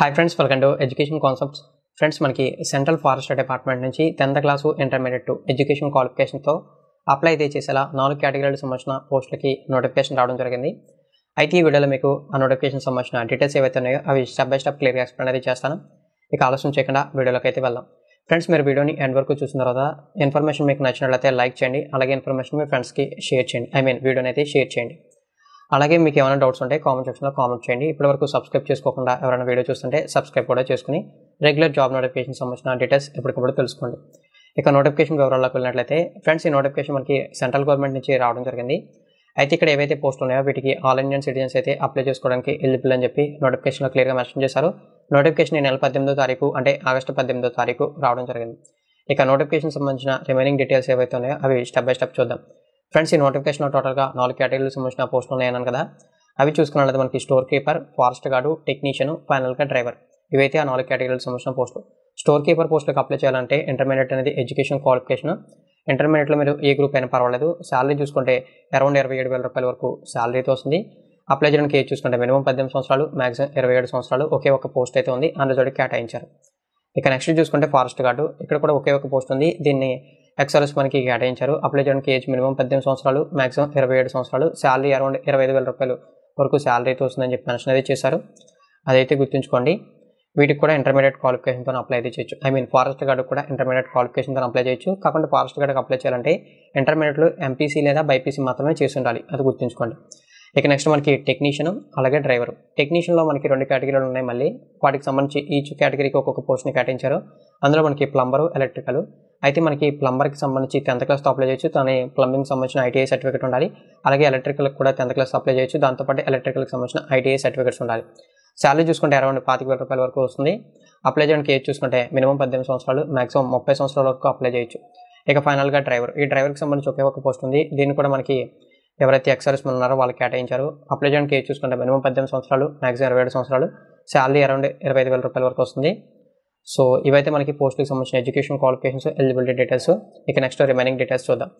hi friends welcome to education concepts friends మనకి central forest department నుంచి tenth class intermediate to education క్వాలిఫికేషన్తో apply అయితే చేసేలా నాలుగు కేటగిరీలకు సంబంధించిన పోస్టులకి నోటిఫికేషన్ రావడం జరిగింది అయితే ఈ వీడియోలో మీకు ఆ నోటిఫికేషన్ సంబంధించిన డీటెయిల్స్ ఏవైతే ఉన్నాయో అవి స్టెప్ బై స్టెప్ క్లియర్గా ఎక్స్ప్లెయిన్ అయితే చేస్తాను ఇక ఆలోచన చేయకుండా వీడియోలోకి అయితే వెళ్దాం ఫ్రెండ్స్ మీరు వీడియోని ఎండ్ వరకు చూసిన తర్వాత ఇన్ఫర్మేషన్ మీకు నచ్చినట్లయితే లైక్ చేయండి అలాగే ఇన్ఫర్మేషన్ మీ ఫ్రెండ్స్కి షేర్ చేయండి ఐ మీన్ వీడియోని అయితే షేర్ చేయండి అలాగే మీకు ఏమైనా డౌట్స్ ఉంటే కామెంట్ సెక్షన్లో కామెంట్ చేయండి ఇప్పటివరకు సబ్స్క్రైబ్ చేసుకోకుండా ఎవరైనా వీడియో చూస్తుంటే సబ్స్క్రైబ్ కూడా చేసుకుని రెగ్యులర్ జాబ్ నోటిఫికేషన్ సంబంధించిన డీటెయిల్స్ ఎప్పటికప్పుడు తెలుసుకోండి ఇక నోటిఫికేషన్ వివరాల్లోకి వెళ్ళినట్లయితే ఫ్రెండ్స్ ఈ నోటిఫికేషన్ మనకి సెంట్రల్ గవర్నమెంట్ నుంచి రావడం జరిగింది అయితే ఇక్కడ ఏవైతే పోస్టులు ఉన్నాయో వీటికి ఆల్ ఇండియన్ సిటిజన్స్ అయితే అప్లై చేసుకోవడానికి ఎలిజిబుల్ అని చెప్పి నోటిఫికేషన్లో క్లియర్గా మెన్షన్ చేశారు నోటిఫికేషన్ ఈ నెల పద్దెనిమిదో తారీఖు అంటే ఆగస్టు పద్దెనిమిదో తారీఖు రావడం జరిగింది ఇక నోటిఫికేషన్ సంబంధించిన రిమైనింగ్ డీటెయిల్స్ ఏవైతే ఉన్నాయో అవి స్టెప్ బై స్టెప్ చూద్దాం ఫ్రెండ్స్ ఈ నోటిఫికేషన్ టోటల్గా నాలుగు కేటగిరీలు సంబంధించిన పోస్టులు ఉన్నాయన్నాను కదా అవి చూసుకున్నట్లయితే మనకి store keeper forest guard technician ఫైనల్గా డ్రైవర్ ఇవైతే ఆ నాలుగు కేటగిరీలకు సంబంధించిన పోస్టులు స్టోర్ కీపర్ పోస్టులకు అప్లై చేయాలంటే ఇంటర్మీడియట్ అనేది ఎడ్యుకేషన్ క్వాలిఫికేషన్ ఇంటర్మీడియట్లో మీరు ఏ గ్రూప్ అయినా పర్వాలేదు శాలరీ చూసుకుంటే అరౌండ్ ఇరవై ఏడు వేల రూపాయల వరకు శాలరీతో వస్తుంది అప్లై చేయడానికి ఏ చూసుకుంటే మినిమం పద్దెనిమిది సంవత్సరాలు మాక్సిమం ఇరవై ఏడు సంవత్సరాలు ఒకే ఒక పోస్ట్ అయితే ఉంది అందులో కేటాయించారు ఇక నెక్స్ట్ చూసుకుంటే ఫారెస్ట్ గార్డు ఇక్కడ కూడా ఒకే ఒక పోస్ట్ ఉంది దీన్ని ఎక్స్ఆర్ఎస్ మనకి కేటాయించారు అప్లై చేయడానికి ఏజ్ మినిమం పద్దెనిమిది సంవత్సరాలు మాక్సిమం ఇరవై ఏడు సంవత్సరాలు శాలరీ అరౌండ్ ఇరవై ఐదు వేల రూపాయలు వరకు శాలరీ అయితే వస్తుందని చెప్పి మెన్షన్ అయితే చేశారు అదైతే గుర్తుంచుకోండి వీటికి కూడా ఇంటర్మీడియట్ క్వాలిఫికేషన్తో అప్లై అయితే చేయొచ్చు ఐ మీన్ ఫారెస్ట్ గార్డ్ కూడా ఇంటర్మీడియట్ క్వాలిఫికేషన్తో అప్లై చేయొచ్చు కాకుండా ఫారెస్ట్ గార్డ్కి అప్లై చేయాలంటే ఇంటర్మీడియట్లో ఎంపీసీ లేదా బైపీసీ మాత్రమే చేసి ఉండాలి అది గుర్తుంచుకోండి ఇక నెక్స్ట్ మనకి టెక్నీషియన్ అలాగే డ్రైవర్ టెక్నీషియన్లో మనకి రెండు కేటగిరీలు ఉన్నాయి మళ్ళీ వాటికి సంబంధించి ఈచ్ కేటగిరీకి ఒక్కొక్క పోస్ట్ని కేటాయించారు అందులో మనకి ప్లంబరు ఎలక్ట్రికల్ అయితే మనకి ప్లంబర్కి సంబంధించి టెన్త్ క్లాస్ అప్లై చేయొచ్చు తన ప్లంబింగ్ సంబంధించిన ఐటీఐ సర్టిఫికేట్ ఉండాలి అలాగే ఎలక్ట్రికల్కి కూడా టెన్త్ క్లాస్ అప్లై చేయొచ్చు దాంతోపాటు ఎలక్ట్రికల్కి సంబంధించిన ఐటీఐ సర్టిఫికేట్స్ ఉండాలి శాలరీ చూసుకుంటే అరౌండ్ పాతిక వేల రూపాయల వరకు వస్తుంది అప్లై చేయడానికి ఏజ్ చూసుకుంటే మినిమం పద్దెనిమిది సంవత్సరాలు మాక్సిమం ముప్పై సంవత్సరాల వరకు అప్లై చేయొచ్చు ఇక ఫైనల్గా డ్రైవర్ ఈ డ్రైవర్కి సంబంధించి ఒకే ఒక పోస్ట్ ఉంది దీన్ని కూడా మనకి ఎవరైతే ఎక్సర్స్ ఉన్నారో వాళ్ళు కేటాయించారు అప్లై చేయడానికి ఏజ్ చూసుకుంటే మినిమం పద్దెనిమిది సంవత్సరాలు మాక్సిమం ఇరవై ఏడు సంవత్సరాలు శాలరీ అరౌండ్ ఇరవై ఐదు వేల రూపాయల వరకు వస్తుంది సో ఇవైతే మనకి పోస్టులకు సంబంధించిన ఎడ్యుకేషన్ క్వాలిఫికేషన్స్ ఎలిజిబిలిటీ డీటెయిల్స్ ఇక నెక్స్ట్ రిమైనింగ్ డీటెయిల్స్ చూద్దాం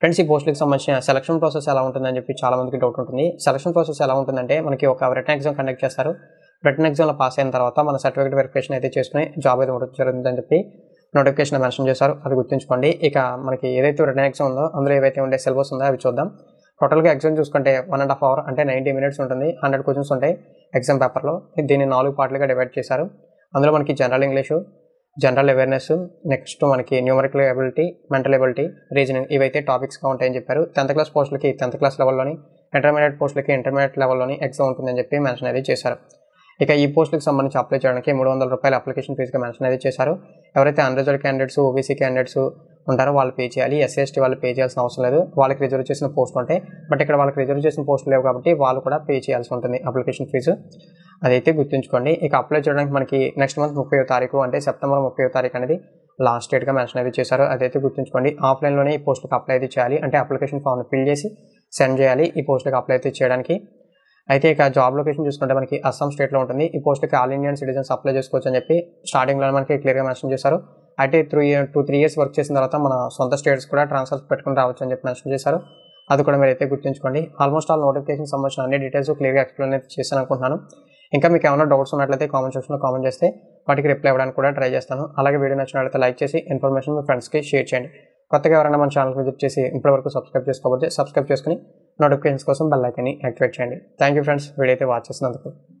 ఫ్రెండ్స్ ఈ పోస్టులకు సంబంధించిన సెలక్షన్ ప్రాసెస్ ఎలా ఉంటుందని చెప్పి చాలా మందికి డౌట్ ఉంటుంది సెలక్షన్ ప్రాసెస్ ఎలా ఉంటుందంటే మనకి ఒక రిటర్న్ ఎగ్జామ్ కండక్ట్ చేస్తారు రిటర్న్ ఎగ్జామ్లో పాస్ అయిన తర్వాత మన సర్టిఫికేట్ వెరిఫికేషన్ అయితే చేసుకుని జాబ్ అయితే ఉండడం జరుగుతుందని చెప్పి నోటిఫికేషన్ మెన్షన్ చేశారు అది గుర్తుంచుకోండి ఇక మనకి ఏదైతే రిటర్న్ ఎగ్జామ్ ఉందో అందులో ఏవైతే ఉండే సిలబస్ ఉందో అవి చూద్దాం టోటల్గా ఎగ్జామ్ చూసుకుంటే వన్ అండ్ హాఫ్ అవర్ అంటే నైంటీ మినిట్స్ ఉంటుంది హండ్రెడ్ క్వశ్చన్స్ ఉంటాయి ఎగ్జామ్ పేపర్లో దీన్ని నాలుగు పార్ట్లుగా డివైడ్ చేశారు అందులో మనకి general English general awareness next మనకి numerical ability mental ability reasoning ఇవైతే టాపిక్స్గా ఉంటాయని చెప్పారు టెన్త్ క్లాస్ పోస్టులకి టెన్త్ క్లాస్ లెవెల్లోని ఇంటర్మీడియట్ పోస్టులకి ఇంటర్మీడియట్ లెవెల్లోని ఎగ్జామ్ ఉంటుందని చెప్పి మెన్షన్ అయితే చేశారు ఇక ఈ పోస్టులకు సంబంధించి అప్లై చేయడానికి మూడు వందల రూపాయల అప్లికేషన్ ఫీజుగా మెన్షన్ అయితే చేశారు ఎవరైతే అన్రిజర్వ్ క్యాండిడేట్స్ ఓబీసీ క్యాండిడేట్స్ ఉంటారో వాళ్ళు పే చేయాలి ఎస్సీ ఎస్టీ వాళ్ళు పే చేయాల్సిన అవసరం లేదు వాళ్ళకి రిజర్వ్ చేసిన పోస్టులు ఉంటాయి బట్ ఇక్కడ వాళ్ళకి రిజర్వ్ చేసిన పోస్టులు లేవు కాబట్టి వాళ్ళు కూడా పే చేయాల్సి ఉంటుంది అప్లికేషన్ ఫీజు అదైతే గుర్తుంచుకోండి ఇక అప్లై చేయడానికి మనకి నెక్స్ట్ మంత్ ముప్పై తారీఖు అంటే సెప్టెంబర్ ముప్పై తారీఖు అనేది లాస్ట్ డేట్గా మెన్షన్ అయితే చేశారు అదైతే గుర్తుంచుకోండి ఆఫ్లైన్లోనే ఈ పోస్ట్కి అప్లై అయితే చేయాలి అంటే అప్లికేషన్ ఫామ్ను ఫిల్ చేసి సెండ్ చేయాలి ఈ పోస్ట్కి అప్లై అయితే చేయడానికి అయితే ఇక జాబ్ లొకేషన్ చూసుకుంటే మనకి అస్సాం స్టేట్లో ఉంటుంది ఈ పోస్ట్కి ఆల్ ఇండియన్ సిటిజన్స్ అప్లై చేసుకోవచ్చు అని చెప్పి స్టార్టింగ్లో మనకి క్లియర్గా మెన్షన్ చేశారు అయితే three two three years work చేసిన తర్వాత మన సొంత స్టేట్స్ కూడా ట్రాన్స్ఫర్స్ పెట్టుకుని రావచ్చు అని చెప్పి మెన్షన్ చేశారు అది కూడా మీరు అయితే గుర్తుంచుకోండి ఆల్మోస్ట్ ఆల్ నోటిఫికేషన్ సంబంధించిన అన్ని డీటెయిల్స్ క్లియర్గా ఎక్స్ప్లెయిన్ అయితే చేశాను అనుకుంటున్నాను ఇంకా మీకు ఏమైనా డౌట్స్ ఉన్నట్లయితే కామెంట్ సెక్షన్లో కామెంట్ చేస్తే వాటికి రిప్లై ఇవ్వడానికి కూడా ట్రై చేస్తాను అలాగే వీడియో నచ్చినట్లయితే లైక్ చేసి ఇన్ఫర్మేషన్ మీ ఫ్రెండ్స్కి షేర్ చేయండి కొత్తగా ఎవరైనా మన ఛానల్ విజిట్ చేసి ఇప్పటివరకు సబ్స్క్రైబ్ చేసుకోవచ్చు సబ్స్క్రైబ్ చేసుకుని నోటిఫికేషన్స్ కోసం బెల్లైకన్ని యాక్టివేట్ చేయండి థ్యాంక్ యూ ఫ్రెండ్స్ వీడియో అయితే వాచ్ చేసినందుకు